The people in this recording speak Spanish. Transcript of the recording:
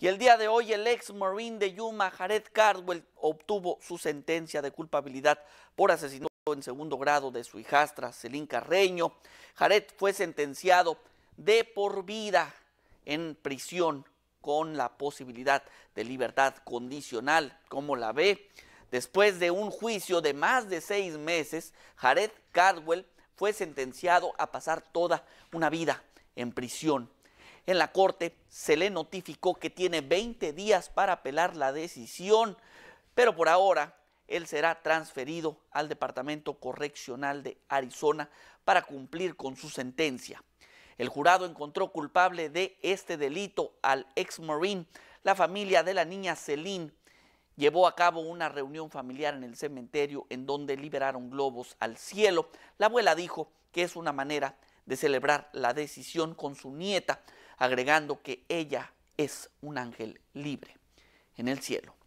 Y el día de hoy el ex Marine de Yuma, Jared Cardwell, obtuvo su sentencia de culpabilidad por asesinato en segundo grado de su hijastra, Celín Carreño. Jared fue sentenciado de por vida en prisión con la posibilidad de libertad condicional, como la ve. Después de un juicio de más de seis meses, Jared Cardwell fue sentenciado a pasar toda una vida en prisión en la corte se le notificó que tiene 20 días para apelar la decisión, pero por ahora él será transferido al Departamento Correccional de Arizona para cumplir con su sentencia. El jurado encontró culpable de este delito al ex Marine. La familia de la niña Celine llevó a cabo una reunión familiar en el cementerio en donde liberaron globos al cielo. La abuela dijo que es una manera de celebrar la decisión con su nieta, agregando que ella es un ángel libre en el cielo.